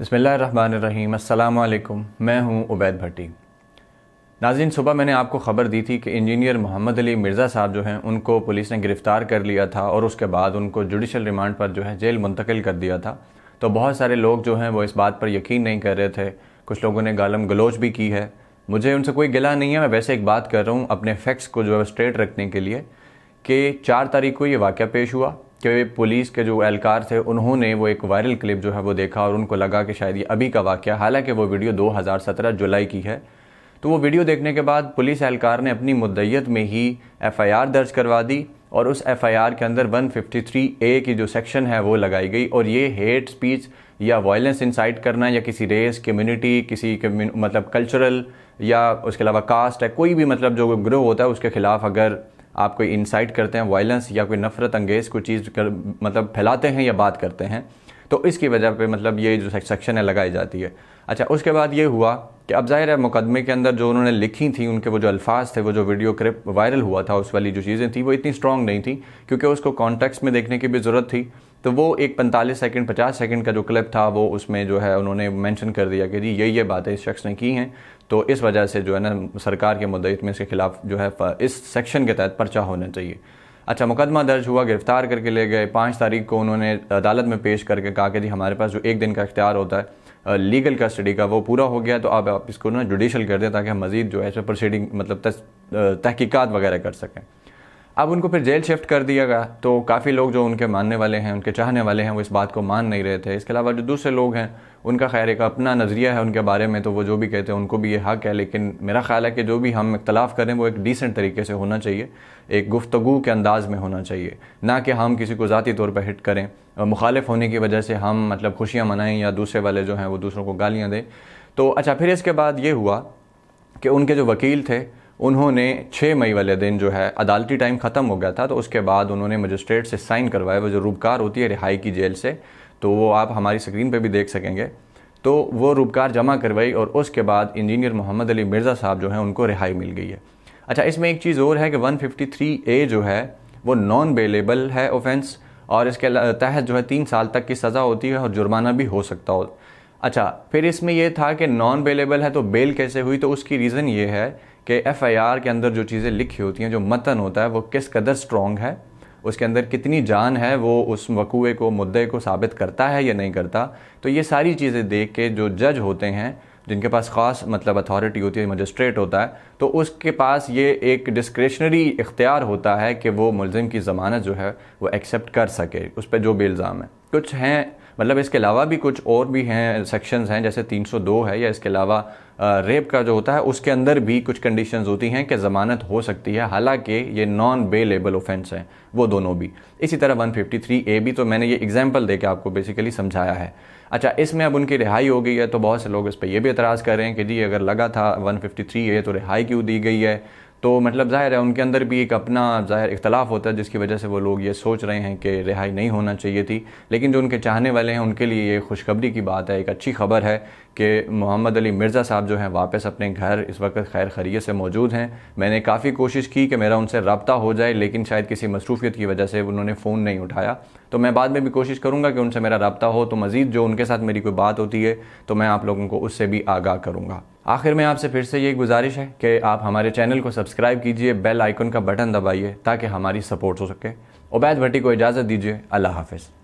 बसमीम अल्लाम मैं हूं उबैद भट्टी नाजिन सुबह मैंने आपको ख़बर दी थी कि इंजीनियर मोहम्मद अली मिर्ज़ा साहब जो हैं उनको पुलिस ने गिरफ़्तार कर लिया था और उसके बाद उनको जुडिशल रिमांड पर जो है जेल मुंतकिल कर दिया था तो बहुत सारे लोग जो हैं वो इस बात पर यकीन नहीं कर रहे थे कुछ लोगों ने गालम गलोच भी की है मुझे उनसे कोई गिला नहीं है मैं वैसे एक बात कर रहा हूँ अपने फैक्ट्स को जो है स्ट्रेट रखने के लिए कि चार तारीख को ये वाक़ पेश हुआ कि पुलिस के जो एहलकार थे उन्होंने वो एक वायरल क्लिप जो है वो देखा और उनको लगा कि शायद ये अभी का वाक्य हालांकि वो वीडियो 2017 जुलाई की है तो वो वीडियो देखने के बाद पुलिस एहलकार ने अपनी मुद्दत में ही एफआईआर दर्ज करवा दी और उस एफआईआर के अंदर 153 ए की जो सेक्शन है वो लगाई गई और ये हेट स्पीच या वायलेंस इंसाइट करना या किसी रेस कम्युनिटी किसी मतलब कल्चरल या उसके अलावा कास्ट है कोई भी मतलब जो ग्रोह होता है उसके खिलाफ अगर आप कोई इंसाइट करते हैं वायलेंस या कोई नफ़रत अंगेज़ कोई चीज़ कर मतलब फैलाते हैं या बात करते हैं तो इसकी वजह पे मतलब ये जो सेक्शन है लगाई जाती है अच्छा उसके बाद ये हुआ कि अब जाहिर है मुकदमे के अंदर जो उन्होंने लिखी थी उनके वो जो अल्फाज थे वो जो वीडियो क्लिप वायरल हुआ था उस वाली जो चीज़ें थी वो इतनी स्ट्रांग नहीं थी क्योंकि उसको कॉन्टेक्स्ट में देखने की भी ज़रूरत थी तो वो एक पैंतालीस सेकेंड पचास सेकेंड का जो क्लिप था वो उसमें जो है उन्होंने मैंशन कर दिया कि जी ये ये बातें इस शख्स ने की हैं तो इस वजह से जो है ना सरकार के मुद्दे में इसके खिलाफ जो है इस सेक्शन के तहत पर्चा होना चाहिए अच्छा मुकदमा दर्ज हुआ गिरफ्तार करके ले गए पाँच तारीख को उन्होंने अदालत में पेश करके कहा कि जी हमारे पास जो एक दिन का इख्तियार होता है लीगल कस्टडी का वो पूरा हो गया तो आप, आप इसको ना जुडिशल कर दें ताकि हम मज़ीद जो है प्रोसीडिंग मतलब तहकीक़त वगैरह कर सकें अब उनको फिर जेल शिफ्ट कर दिया गया तो काफ़ी लोग जो उनके मानने वाले हैं उनके चाहने वाले हैं वो इस बात को मान नहीं रहे थे इसके अलावा जो दूसरे लोग हैं उनका खैर एक अपना नज़रिया है उनके बारे में तो वो जो भी कहते हैं उनको भी ये हक है लेकिन मेरा ख्याल है कि जो भी हम इख्तलाफ करें वो एक डिसेंट तरीके से होना चाहिए एक गुफ्तगु के अंदाज़ में होना चाहिए ना कि हम किसी को ज़ाती तौर पर हिट करें मुखालिफ होने की वजह से हम मतलब खुशियाँ मनाएँ या दूसरे वाले जो हैं वो दूसरों को गालियाँ दें तो अच्छा फिर इसके बाद ये हुआ कि उनके जो वकील थे उन्होंने 6 मई वाले दिन जो है अदालती टाइम ख़त्म हो गया था तो उसके बाद उन्होंने मजिस्ट्रेट से साइन करवाया वो जो रूबकार होती है रिहाई की जेल से तो वो आप हमारी स्क्रीन पे भी देख सकेंगे तो वो रूबकार जमा करवाई और उसके बाद इंजीनियर मोहम्मद अली मिर्ज़ा साहब जो है उनको रिहाई मिल गई है अच्छा इसमें एक चीज़ और है कि 153 ए जो है वो नॉन बेलेबल है ऑफेंस और इसके तहत जो है तीन साल तक की सज़ा होती है और जुर्माना भी हो सकता हो अच्छा फिर इसमें यह था कि नॉन बेलेबल है तो बेल कैसे हुई तो उसकी रीज़न ये है कि एफ़ के अंदर जो चीज़ें लिखी होती हैं जो मतन होता है वो किस कदर स्ट्रॉन्ग है उसके अंदर कितनी जान है वो उस वकूए को मुद्दे को साबित करता है या नहीं करता तो ये सारी चीज़ें देख के जो जज होते हैं जिनके पास ख़ास मतलब अथॉरिटी होती है मजिस्ट्रेट होता है तो उसके पास ये एक डिस्क्रिशनरी इख्तियार होता है कि वो मुलम की ज़मानत जो है वो एक्सेप्ट कर सके उस पर जो भी इल्ज़ाम है कुछ हैं मतलब इसके अलावा भी कुछ और भी हैं सेक्शंस हैं जैसे 302 है या इसके अलावा रेप का जो होता है उसके अंदर भी कुछ कंडीशंस होती हैं कि ज़मानत हो सकती है हालांकि ये नॉन बेलेबल ऑफेंस हैं वो दोनों भी इसी तरह 153 ए भी तो मैंने ये एग्जाम्पल दे के आपको बेसिकली समझाया है अच्छा इसमें अब उनकी रिहाई हो गई है तो बहुत से लोग इस पर यह भी एतराज़ कर रहे हैं कि जी अगर लगा था 153 ए तो रिहाई क्यों दी गई है तो मतलब ज़ाहिर है उनके अंदर भी एक अपना ज़ाहिर इख्तलाफ होता है जिसकी वजह से वो लोग ये सोच रहे हैं कि रिहाई नहीं होना चाहिए थी लेकिन जो उनके चाहने वाले हैं उनके लिए ये खुशखबरी की बात है एक अच्छी खबर है कि मोहम्मद अली मिर्ज़ा साहब जो हैं वापस अपने घर इस वक्त खैर खरीय से मौजूद हैं मैंने काफ़ी कोशिश की कि मेरा उनसे रबता हो जाए लेकिन शायद किसी मसरूफियत की वजह से उन्होंने फ़ोन नहीं उठाया तो मैं बाद में भी कोशिश करूँगा कि उनसे मेरा रबता हो तो मज़ीद जो उनके साथ मेरी कोई बात होती है तो मैं आप लोगों को उससे भी आगाह करूँगा आखिर में आपसे फिर से ये गुजारिश है कि आप हमारे चैनल को सब्सक्राइब कीजिए बेल आइकन का बटन दबाइए ताकि हमारी सपोर्ट हो सके उबैद भट्टी को इजाज़त दीजिए अल्लाह हाफिज़